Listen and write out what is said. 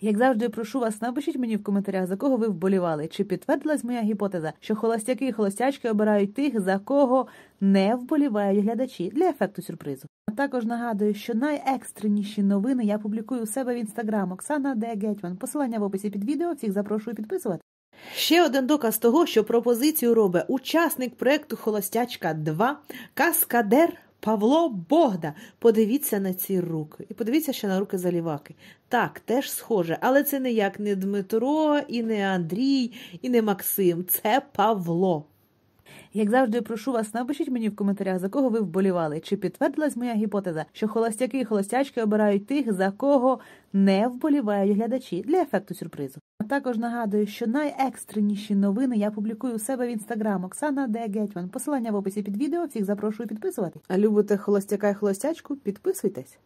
Як завжди, прошу вас, напишіть мені в коментарях, за кого ви вболівали. Чи підтвердилась моя гіпотеза, що холостяки і холостячки обирають тих, за кого не вболівають глядачі для ефекту сюрпризу? А також нагадую, що найекстреніші новини я публікую у себе в інстаграм Оксана Де Гетьман. Посилання в описі під відео. Всіх запрошую підписувати. Ще один доказ того, що пропозицію робить учасник проекту Холостячка 2 каскадер. Павло Богда, подивіться на ці руки. І подивіться ще на руки заліваки. Так, теж схоже, але це ніяк не Дмитро, і не Андрій, і не Максим. Це Павло. Як завжди, прошу вас, напишіть мені в коментарях, за кого ви вболівали, чи підтвердилась моя гіпотеза, що холостяки і холостячки обирають тих, за кого не вболівають глядачі для ефекту сюрпризу. А також нагадую, що найекстреніші новини я публікую у себе в інстаграм Оксана Де Гетьман. Посилання в описі під відео. Всіх запрошую підписувати. А любите холостяка і холостячку? Підписуйтесь.